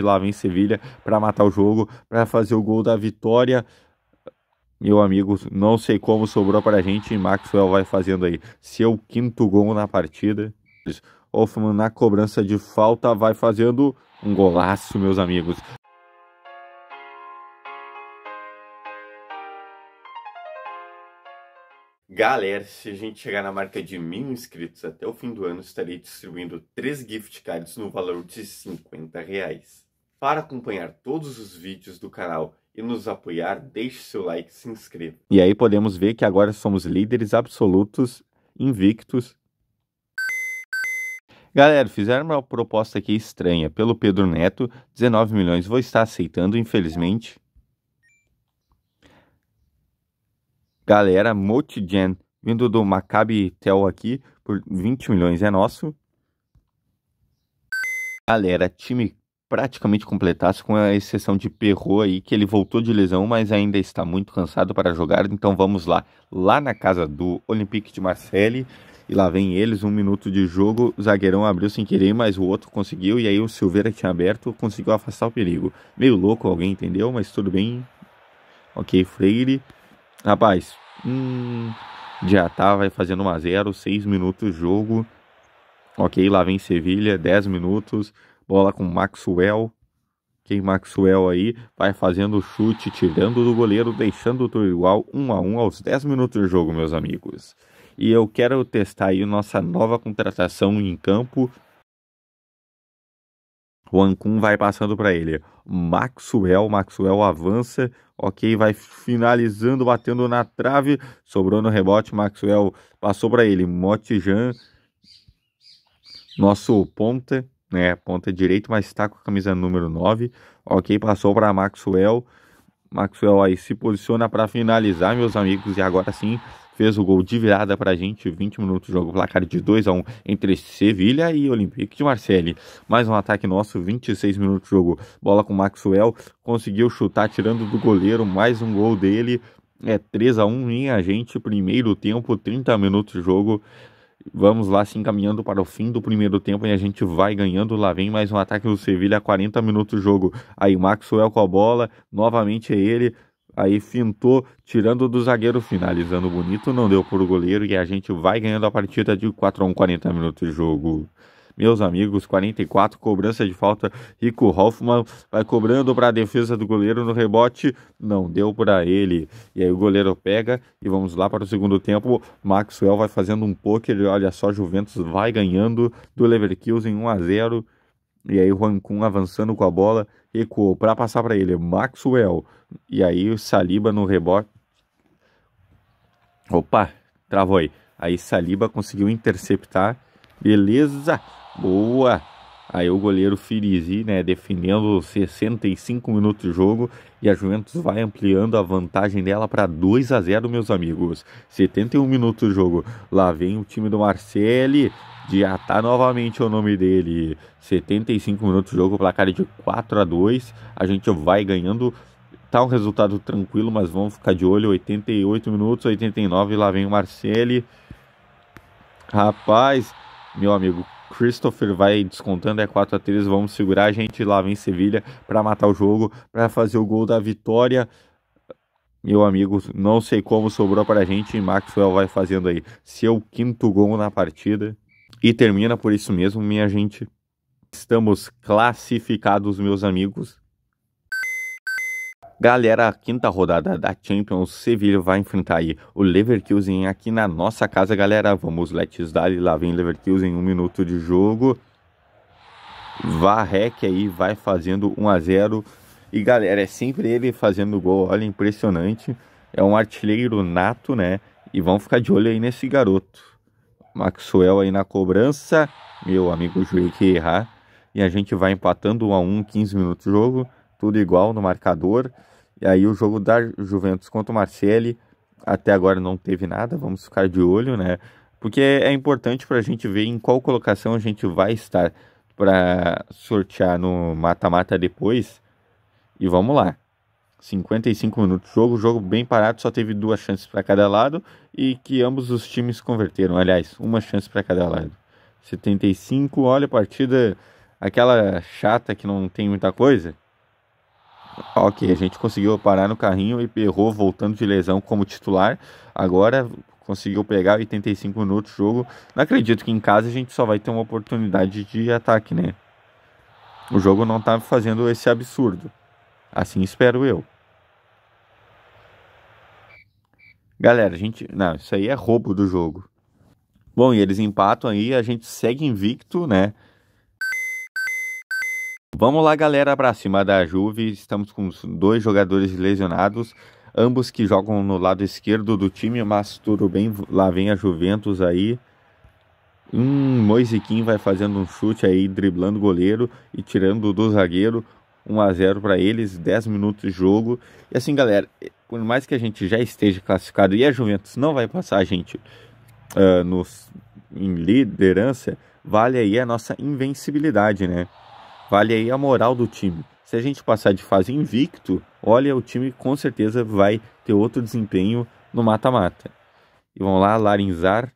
lá vem Sevilha para matar o jogo, para fazer o gol da vitória. Meu amigo, não sei como sobrou para a gente. Maxwell vai fazendo aí seu quinto gol na partida. Hoffman na cobrança de falta vai fazendo um golaço, meus amigos. Galera, se a gente chegar na marca de mil inscritos até o fim do ano, estarei distribuindo três gift cards no valor de 50 reais. Para acompanhar todos os vídeos do canal e nos apoiar, deixe seu like e se inscreva. E aí podemos ver que agora somos líderes absolutos, invictos. Galera, fizeram uma proposta aqui estranha pelo Pedro Neto, 19 milhões, vou estar aceitando, infelizmente. Galera, Motigen, vindo do Maccabi Tel aqui, por 20 milhões é nosso. Galera, time praticamente completasse, com a exceção de Perro aí, que ele voltou de lesão, mas ainda está muito cansado para jogar. Então vamos lá, lá na casa do Olympique de Marseille. E lá vem eles, um minuto de jogo. O zagueirão abriu sem querer, mas o outro conseguiu. E aí o Silveira tinha aberto conseguiu afastar o perigo. Meio louco, alguém entendeu, mas tudo bem. Ok, Freire. Rapaz, hum, já tá, vai fazendo 1x0, 6 minutos de jogo. Ok, lá vem Sevilha, 10 minutos. Bola com Maxwell. Quem Maxwell aí vai fazendo o chute, tirando do goleiro, deixando tudo igual, um a um aos 10 minutos do jogo, meus amigos. E eu quero testar aí nossa nova contratação em campo. O Ancun vai passando para ele. Maxwell, Maxwell avança, ok, vai finalizando, batendo na trave, sobrou no rebote, Maxwell passou para ele, Motijan, nosso ponta, né? Ponta direito, mas está com a camisa número 9. Ok, passou para Maxwell. Maxwell aí se posiciona para finalizar, meus amigos, e agora sim fez o gol de virada para a gente. 20 minutos de jogo, placar de 2 a 1 entre Sevilha e Olympique de Marseille. Mais um ataque nosso, 26 minutos de jogo. Bola com Maxwell, conseguiu chutar tirando do goleiro, mais um gol dele. É 3 a 1 a gente, primeiro tempo, 30 minutos de jogo. Vamos lá se encaminhando para o fim do primeiro tempo e a gente vai ganhando. Lá vem mais um ataque do Sevilha, 40 minutos de jogo. Aí Maxwell com a bola, novamente é ele. Aí fintou, tirando do zagueiro, finalizando bonito, não deu por goleiro e a gente vai ganhando a partida de 4 a 1, 40 minutos de jogo meus amigos. 44, cobrança de falta. Rico Hoffman vai cobrando para a defesa do goleiro no rebote. Não deu para ele. E aí o goleiro pega e vamos lá para o segundo tempo. Maxwell vai fazendo um pôquer, Olha só, Juventus vai ganhando do Leverkusen 1 a 0. E aí o Kun avançando com a bola, recuou para passar para ele, Maxwell. E aí o Saliba no rebote. Opa, travou aí. Aí Saliba conseguiu interceptar. Beleza. Boa! Aí o goleiro Firizi, né, defendendo 65 minutos de jogo e a Juventus vai ampliando a vantagem dela para 2 a 0, meus amigos. 71 minutos de jogo. Lá vem o time do Marcelli, de atar novamente o nome dele. 75 minutos de jogo, placar de 4 a 2. A gente vai ganhando tá um resultado tranquilo, mas vamos ficar de olho. 88 minutos, 89, lá vem o Marcelli. Rapaz, meu amigo, Christopher vai descontando, é 4 a 3 vamos segurar, a gente lá vem Sevilha para matar o jogo, para fazer o gol da vitória. Meu amigo, não sei como sobrou para a gente e Maxwell vai fazendo aí seu quinto gol na partida. E termina por isso mesmo, minha gente. Estamos classificados, meus amigos. Galera, quinta rodada da Champions, Sevilla vai enfrentar aí o Leverkusen aqui na nossa casa, galera. Vamos, let's dali, lá vem Leverkusen, um minuto de jogo. Varrec aí vai fazendo 1 a 0 E galera, é sempre ele fazendo gol, olha, impressionante. É um artilheiro nato, né? E vamos ficar de olho aí nesse garoto. Maxwell aí na cobrança. Meu amigo, juiz que errar. E a gente vai empatando 1 a 1 15 minutos de jogo. Tudo igual no marcador. E aí o jogo da Juventus contra o Marcelli até agora não teve nada, vamos ficar de olho, né? Porque é importante para a gente ver em qual colocação a gente vai estar para sortear no mata-mata depois. E vamos lá. 55 minutos de jogo, jogo bem parado, só teve duas chances para cada lado e que ambos os times converteram. Aliás, uma chance para cada lado. 75, olha a partida aquela chata que não tem muita coisa. Ok, a gente conseguiu parar no carrinho e errou voltando de lesão como titular. Agora conseguiu pegar 85 minutos de jogo. Não acredito que em casa a gente só vai ter uma oportunidade de ataque, né? O jogo não tá fazendo esse absurdo. Assim espero eu. Galera, a gente. Não, isso aí é roubo do jogo. Bom, e eles empatam aí, a gente segue invicto, né? Vamos lá, galera, para cima da Juve. Estamos com dois jogadores lesionados, ambos que jogam no lado esquerdo do time, mas tudo bem, lá vem a Juventus aí. Um Moisiquim vai fazendo um chute aí, driblando o goleiro e tirando do zagueiro. 1 a 0 para eles, 10 minutos de jogo. E assim, galera, por mais que a gente já esteja classificado e a Juventus não vai passar a gente uh, nos, em liderança, vale aí a nossa invencibilidade, né? Vale aí a moral do time. Se a gente passar de fase invicto, olha, o time com certeza vai ter outro desempenho no mata-mata. E vão lá, Larinzar,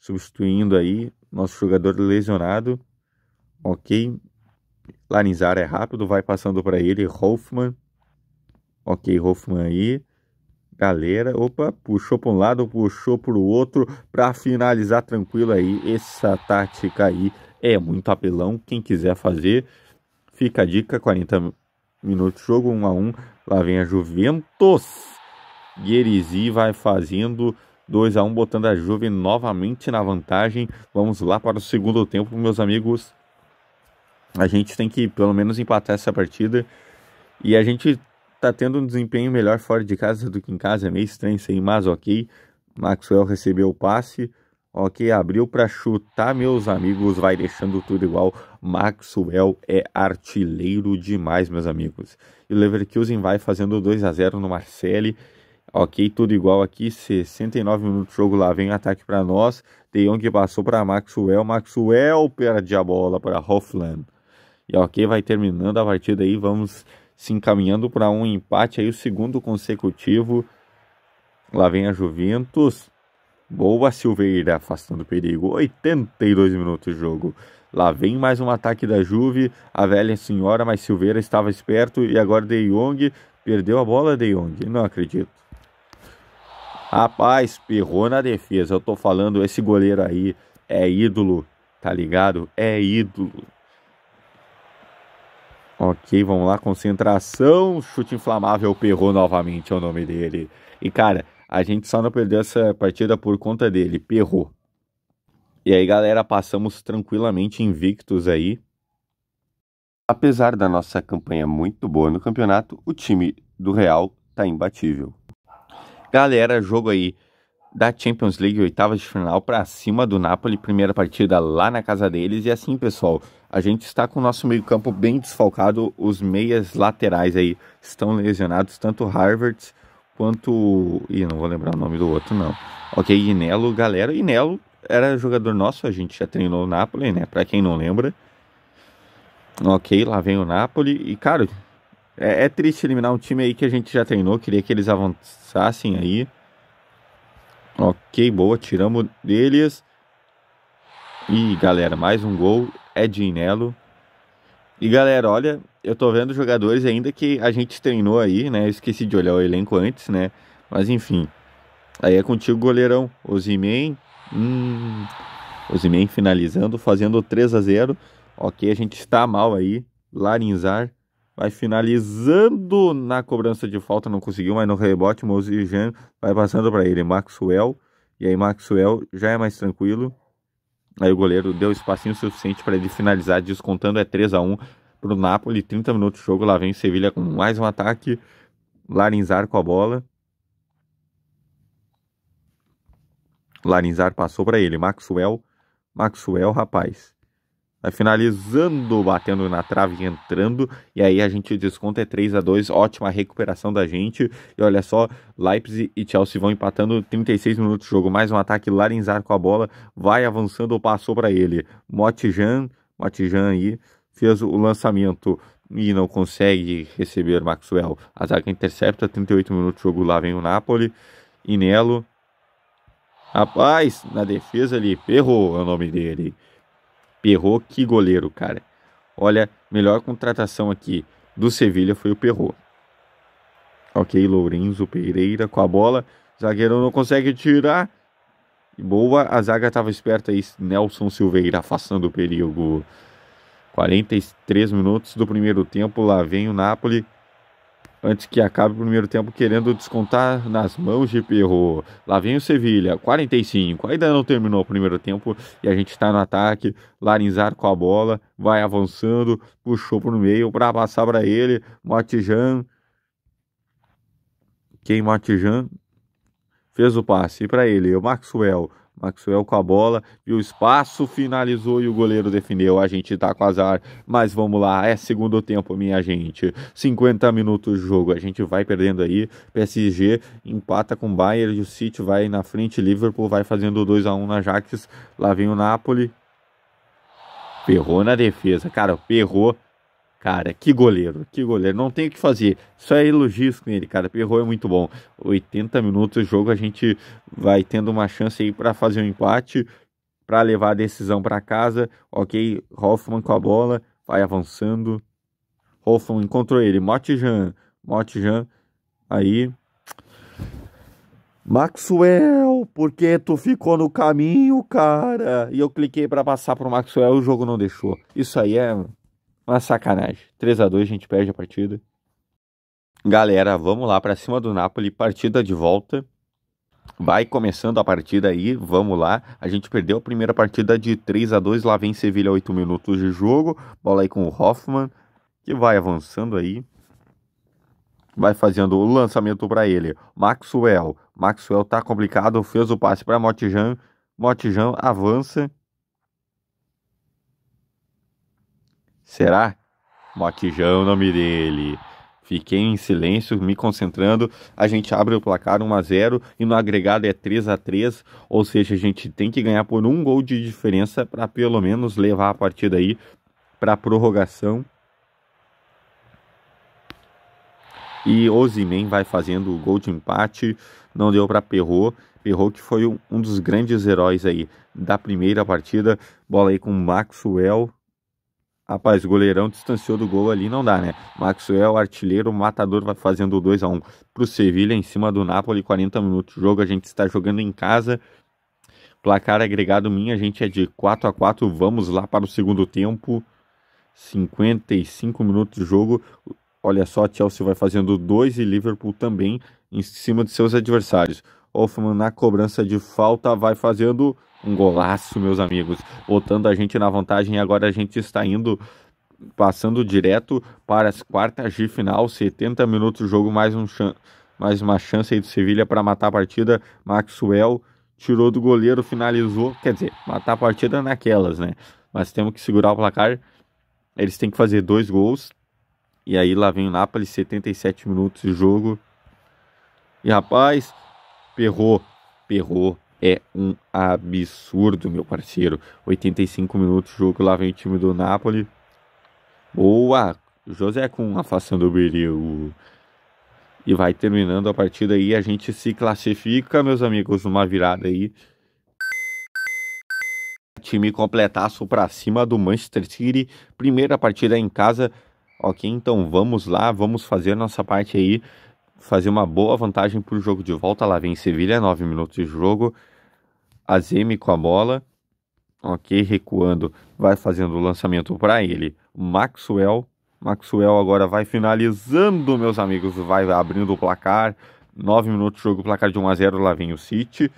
substituindo aí nosso jogador lesionado. Ok. Larinzar é rápido, vai passando para ele. Hoffman. Ok, Hoffman aí. Galera, opa, puxou para um lado, puxou para o outro. Para finalizar tranquilo aí, essa tática aí é muito apelão. Quem quiser fazer Fica a dica, 40 minutos jogo, 1 a 1 Lá vem a Juventus. Guerizi vai fazendo 2 a 1 botando a Juve novamente na vantagem. Vamos lá para o segundo tempo, meus amigos. A gente tem que pelo menos empatar essa partida. E a gente tá tendo um desempenho melhor fora de casa do que em casa. É meio estranho isso aí, mas ok. Maxwell recebeu o passe. Ok, abriu para chutar, meus amigos. Vai deixando tudo igual. Maxwell é artilheiro demais, meus amigos. E o Leverkusen vai fazendo 2 a 0 no Marcelli. Ok, tudo igual aqui, 69 minutos de jogo lá, vem ataque para nós. De Jong passou para Maxwell, Maxwell perde a bola para Hoffland. E ok, vai terminando a partida aí, vamos se encaminhando para um empate aí, o segundo consecutivo. Lá vem a Juventus. Boa Silveira, afastando o perigo. 82 minutos de jogo. Lá vem mais um ataque da Juve. A velha senhora, mas Silveira estava esperto e agora De Jong perdeu a bola, De Jong. Não acredito. Rapaz, perrou na defesa. Eu tô falando, esse goleiro aí é ídolo, tá ligado? É ídolo. Ok, vamos lá, concentração. Chute inflamável, Perrou novamente é o nome dele. E cara, a gente só não perdeu essa partida por conta dele, Perrou. E aí, galera, passamos tranquilamente invictos aí. Apesar da nossa campanha muito boa no campeonato, o time do Real tá imbatível. Galera, jogo aí da Champions League, oitava de final para cima do Napoli, primeira partida lá na casa deles. E assim, pessoal, a gente está com o nosso meio-campo bem desfalcado, os meias laterais aí estão lesionados, tanto Harvard quanto. Ih, não vou lembrar o nome do outro, não. Ok, Inelo, galera, Inelo era jogador nosso, a gente já treinou o Napoli, né? Pra quem não lembra. Ok, lá vem o Napoli. E, cara, é, é, triste eliminar um time aí que a gente já treinou. Queria que eles avançassem aí. Ok, boa. Tiramos deles. E, galera, mais um gol. É de E, galera, olha, eu tô vendo jogadores ainda que a gente treinou aí, né? Eu esqueci de olhar o elenco antes, né? Mas, enfim. Aí é contigo, goleirão. Ozimen, Hum, finalizando, fazendo 3 a 0. Ok, a gente está mal aí. Larinzar vai finalizando na cobrança de falta, não conseguiu, mas no rebote, Mosijan vai passando para ele, Maxwell. E aí Maxwell já é mais tranquilo. Aí o goleiro deu espacinho suficiente para ele finalizar, descontando é 3 a 1 para o Napoli, 30 minutos de jogo, lá vem Sevilha com mais um ataque, Larinzar com a bola, Larinzar passou para ele. Maxwell. Maxwell, rapaz. Vai finalizando, batendo na trave, entrando. E aí a gente desconta é 3 a 2 Ótima recuperação da gente. E olha só, Leipzig e Chelsea vão empatando 36 minutos de jogo. Mais um ataque, Larinzar com a bola. Vai avançando, passou para ele. Motijan, Motijan aí, fez o lançamento e não consegue receber Maxwell. A zaga intercepta, 38 minutos de jogo, lá vem o Napoli. Inelo Rapaz, na defesa ali, Perrou é o nome dele. Perrou, que goleiro, cara. Olha, melhor contratação aqui do Sevilha foi o Perrou. Ok, Lourenço Pereira com a bola. Zagueiro não consegue tirar. Boa, a zaga estava esperta aí. Nelson Silveira afastando o perigo. 43 minutos do primeiro tempo, lá vem o Napoli antes que acabe o primeiro tempo, querendo descontar nas mãos de Perro. Lá vem o Sevilha, 45. Ainda não terminou o primeiro tempo e a gente está no ataque. Larinzar com a bola, vai avançando, puxou para o meio para passar para ele. Matijan. Quem Matijan fez o passe para ele, o Maxwell Maxwell com a bola, viu o espaço, finalizou e o goleiro defendeu. A gente tá com azar, mas vamos lá, é segundo tempo, minha gente. 50 minutos de jogo, a gente vai perdendo aí. PSG empata com o Bayern, o City vai na frente, Liverpool vai fazendo 2 a 1 na Jaques. Lá vem o Napoli. Perrou na defesa, cara, perrou. Cara, que goleiro, que goleiro. Não tem o que fazer. Só é elogios com ele, cara. Perrou é muito bom. 80 minutos o jogo, a gente vai tendo uma chance aí para fazer um empate, para levar a decisão para casa. Ok, Hoffman com a bola, vai avançando. Hoffman encontrou ele. Motijan, Motijan, aí. Maxwell, porque tu ficou no caminho, cara? E eu cliquei para passar pro Maxwell, o jogo não deixou. Isso aí é uma sacanagem. 3 a 2 a gente perde a partida. Galera, vamos lá para cima do Napoli, partida de volta. Vai começando a partida aí, vamos lá. A gente perdeu a primeira partida de 3 a 2 lá vem Sevilha 8 minutos de jogo. Bola aí com o Hoffman, que vai avançando aí. Vai fazendo o lançamento para ele. Maxwell. Maxwell tá complicado, fez o passe para Motijan. Motijan avança Será? Moquijão, nome dele. Fiquei em silêncio, me concentrando. A gente abre o placar 1 a 0 e no agregado é 3 a 3, ou seja, a gente tem que ganhar por um gol de diferença para pelo menos levar a partida aí para prorrogação. E Ozimen vai fazendo o gol de empate, não deu para Perrot. Perrot que foi um, um dos grandes heróis aí da primeira partida. Bola aí com Maxwell, Rapaz, o goleirão distanciou do gol ali, não dá, né? Maxwell, artilheiro, matador, vai fazendo 2 a 1 para pro Sevilha em cima do Napoli, 40 minutos de jogo, a gente está jogando em casa. Placar agregado minha, a gente é de 4 a 4, vamos lá para o segundo tempo. 55 minutos de jogo. Olha só, Chelsea vai fazendo 2 e Liverpool também em cima de seus adversários. Hoffman na cobrança de falta vai fazendo um golaço, meus amigos, botando a gente na vantagem. Agora a gente está indo passando direto para as quartas de final, 70 minutos de jogo, mais um mais uma chance aí do Sevilha para matar a partida. Maxwell tirou do goleiro, finalizou, quer dizer, matar a partida naquelas, né? Mas temos que segurar o placar. Eles têm que fazer dois gols. E aí lá vem o Napoli, 77 minutos de jogo. E rapaz, Perrou, Perrou é um absurdo, meu parceiro. 85 minutos de jogo, lá vem o time do Napoli. Boa! José com afastando o Beril. E vai terminando a partida aí. A gente se classifica, meus amigos, numa virada aí. Time completaço para cima do Manchester City. Primeira partida em casa. Ok, então vamos lá, vamos fazer nossa parte aí fazer uma boa vantagem para o jogo de volta. Lá vem Sevilha, 9 minutos de jogo. Azeme com a bola. Ok, recuando, vai fazendo o lançamento para ele. Maxwell. Maxwell agora vai finalizando, meus amigos. Vai abrindo o placar. 9 minutos de jogo, placar de 1 a 0 Lá vem o City.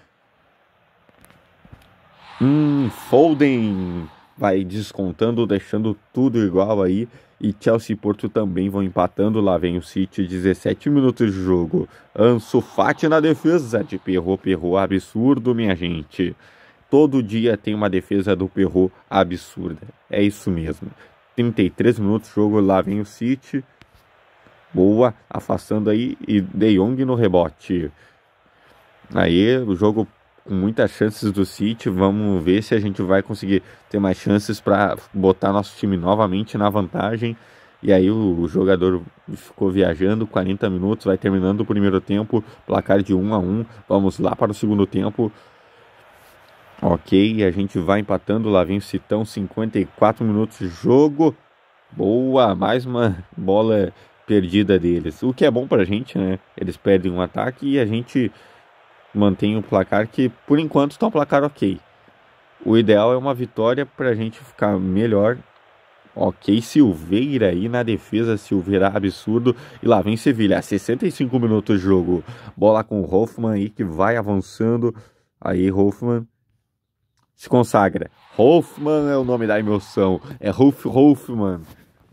Hum, Foden vai descontando, deixando tudo igual aí e Chelsea e Porto também vão empatando. Lá vem o City, 17 minutos de jogo. Ansu Fati na defesa de Perro, Perro absurdo, minha gente. Todo dia tem uma defesa do Perro absurda. É isso mesmo. 33 minutos de jogo, lá vem o City. Boa, afastando aí e De Jong no rebote. Aí o jogo com muitas chances do City. Vamos ver se a gente vai conseguir ter mais chances para botar nosso time novamente na vantagem. E aí o jogador ficou viajando 40 minutos, vai terminando o primeiro tempo, placar de 1 a 1. Vamos lá para o segundo tempo. OK, a gente vai empatando, lá vem o Citão, 54 minutos de jogo. Boa, mais uma bola perdida deles. O que é bom para a gente, né? Eles perdem um ataque e a gente mantém o placar, que por enquanto está um placar ok. O ideal é uma vitória para a gente ficar melhor. Ok, Silveira aí na defesa, Silveira absurdo. E lá vem Sevilha, 65 minutos de jogo. Bola com o Hoffman aí que vai avançando. Aí Hoffman se consagra. Hoffman é o nome da emoção. É Ruf Hoffman.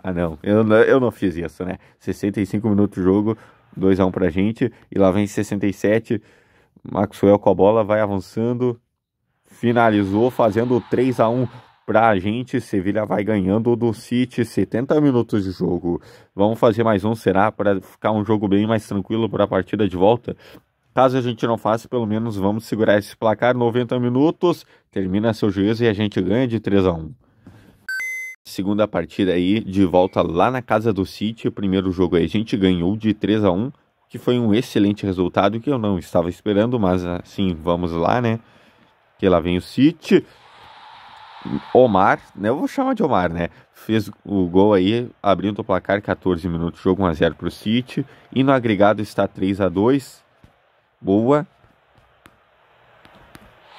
Ah não, eu, eu não fiz isso, né? 65 minutos de jogo, 2x1 para a gente. E lá vem 67 Maxwell com a bola, vai avançando, finalizou fazendo 3 a 1 para a gente. Sevilha vai ganhando do City, 70 minutos de jogo. Vamos fazer mais um, será? Para ficar um jogo bem mais tranquilo para a partida de volta. Caso a gente não faça, pelo menos vamos segurar esse placar 90 minutos. Termina seu juízo e a gente ganha de 3 a 1 Segunda partida aí, de volta lá na casa do City. primeiro jogo aí a gente ganhou de 3 a 1 que foi um excelente resultado que eu não estava esperando, mas assim, vamos lá, né? Que lá vem o City. Omar, né? Eu vou chamar de Omar, né? Fez o gol aí, abrindo o placar, 14 minutos, jogo 1x0 pro City. E no agregado está 3 a 2 Boa.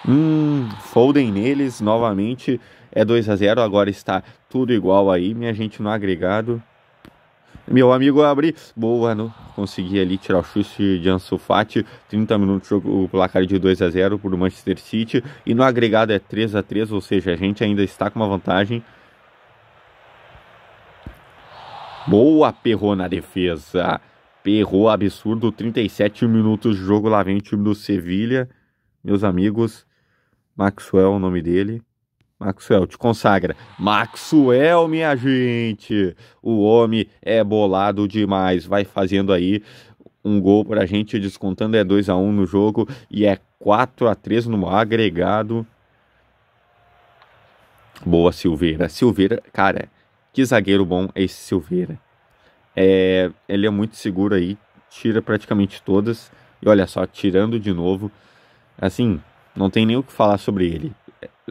Hum, neles novamente. É 2 a 0 agora está tudo igual aí, minha gente, no agregado. Meu amigo abri. Boa, não consegui ali tirar o chute de Ansu Fati. 30 minutos de jogo, o placar de 2 a 0 por Manchester City e no agregado é 3 a 3, ou seja, a gente ainda está com uma vantagem. Boa, perrou na defesa. Perrou absurdo, 37 minutos de jogo, lá vem o time do Sevilha. Meus amigos, Maxwell é o nome dele. Maxwell, te consagra. Maxwell, minha gente, o homem é bolado demais. Vai fazendo aí um gol pra gente, descontando é 2 a 1 um no jogo e é 4 a 3 no agregado. Boa, Silveira. Silveira, cara, que zagueiro bom é esse Silveira. É, ele é muito seguro aí, tira praticamente todas. E olha só, tirando de novo. Assim, não tem nem o que falar sobre ele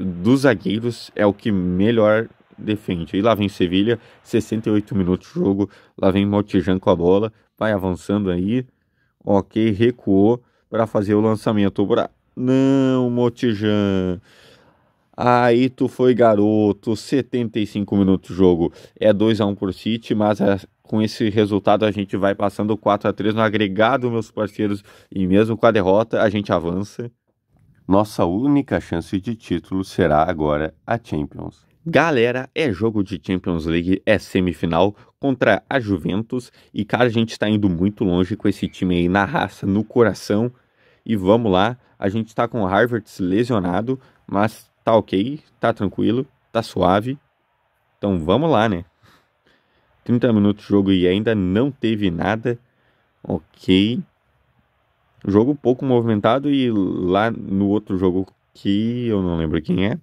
dos zagueiros é o que melhor defende. E lá vem Sevilha, 68 minutos de jogo, lá vem Motijan com a bola, vai avançando aí, ok, recuou para fazer o lançamento. Pra... Não, Motijan Aí tu foi garoto, 75 minutos de jogo. É 2 a 1 um por City, mas a, é, com esse resultado a gente vai passando 4 a 3 no agregado, meus parceiros, e mesmo com a derrota a gente avança. Nossa única chance de título será agora a Champions. Galera, é jogo de Champions League, é semifinal contra a Juventus e cara, a gente está indo muito longe com esse time aí na raça, no coração. E vamos lá, a gente está com o Harvard lesionado, mas tá OK, tá tranquilo, tá suave. Então vamos lá, né? 30 minutos de jogo e ainda não teve nada. OK. Jogo pouco movimentado e lá no outro jogo que eu não lembro quem é.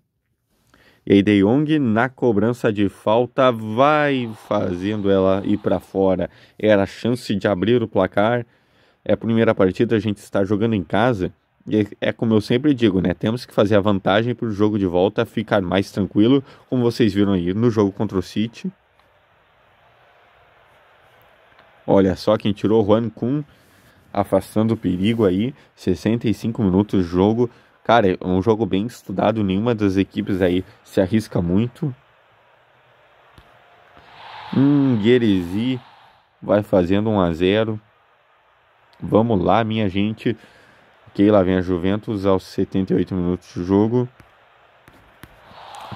E De Jong na cobrança de falta vai fazendo ela ir para fora. Era a chance de abrir o placar. É a primeira partida, a gente está jogando em casa. E é, é como eu sempre digo, né? Temos que fazer a vantagem para o jogo de volta ficar mais tranquilo, como vocês viram aí no jogo contra o City. Olha só quem tirou Juan Kun afastando o perigo aí. 65 minutos de jogo. Cara, é um jogo bem estudado, nenhuma das equipes aí se arrisca muito. Hum, Gueresi vai fazendo 1 a 0. Vamos lá, minha gente. Ok, lá vem a Juventus aos 78 minutos de jogo.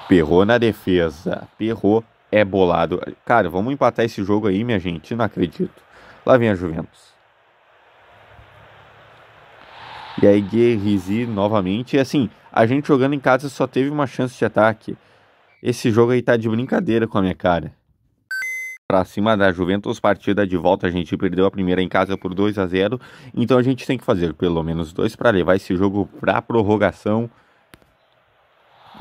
Perrou na defesa. Perrou é bolado. Cara, vamos empatar esse jogo aí, minha gente. Não acredito. Lá vem a Juventus. E aí Guerrizi novamente. E assim, a gente jogando em casa só teve uma chance de ataque. Esse jogo aí tá de brincadeira com a minha cara. Pra cima da Juventus, partida de volta, a gente perdeu a primeira em casa por 2 a 0 Então a gente tem que fazer pelo menos dois para levar esse jogo pra prorrogação.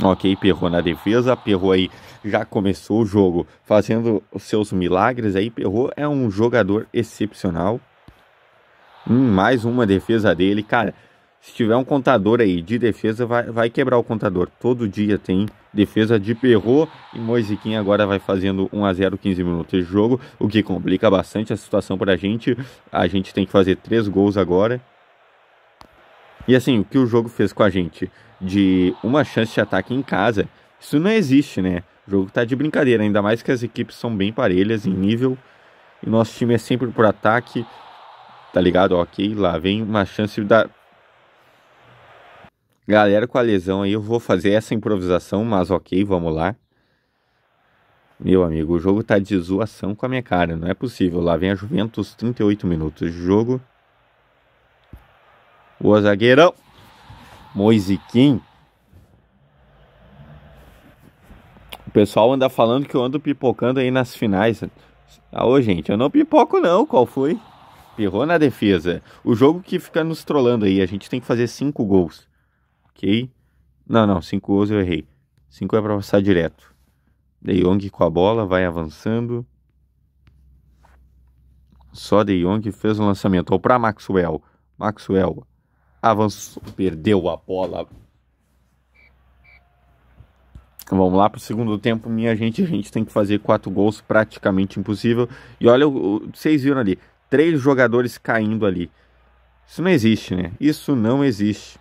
Ok, Perrou na defesa, Perrou aí já começou o jogo fazendo os seus milagres aí. Perrou é um jogador excepcional. Hum, mais uma defesa dele, cara. Se tiver um contador aí de defesa, vai, vai quebrar o contador. Todo dia tem defesa de Perro e Moisiquinha agora vai fazendo 1 a 0 15 minutos de jogo, o que complica bastante a situação para a gente. A gente tem que fazer três gols agora. E assim, o que o jogo fez com a gente de uma chance de ataque em casa, isso não existe, né? O jogo tá de brincadeira, ainda mais que as equipes são bem parelhas em nível e nosso time é sempre por ataque. Tá ligado? Ok, lá vem uma chance da Galera com a lesão aí, eu vou fazer essa improvisação, mas ok, vamos lá. Meu amigo, o jogo tá de zoação com a minha cara, não é possível. Lá vem a Juventus, 38 minutos de jogo. O zagueirão, Moisiquim. O pessoal anda falando que eu ando pipocando aí nas finais. Ah, ô, gente, eu não pipoco não, qual foi? Pirrou na defesa. O jogo que fica nos trolando aí, a gente tem que fazer cinco gols ok. Não, não, 5 gols eu errei. 5 é para passar direto. De Jong com a bola, vai avançando. Só De Jong fez o um lançamento. Ou para Maxwell. Maxwell avançou, perdeu a bola. Vamos lá para o segundo tempo, minha gente. A gente tem que fazer quatro gols, praticamente impossível. E olha, vocês viram ali, três jogadores caindo ali. Isso não existe, né? Isso não existe.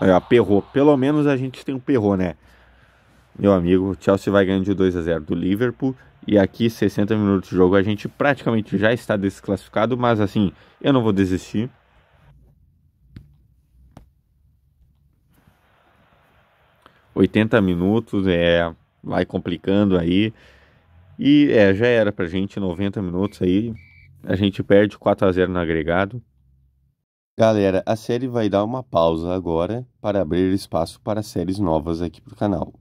Aí, ó, Pelo menos a gente tem um perrou, né? Meu amigo, o Chelsea vai ganhando de 2 a 0 do Liverpool. E aqui, 60 minutos de jogo, a gente praticamente já está desclassificado. Mas assim, eu não vou desistir. Oitenta minutos, é, vai complicando aí. E é, já era pra gente, 90 minutos aí. A gente perde 4 a 0 no agregado. Galera, a série vai dar uma pausa agora para abrir espaço para séries novas aqui pro canal.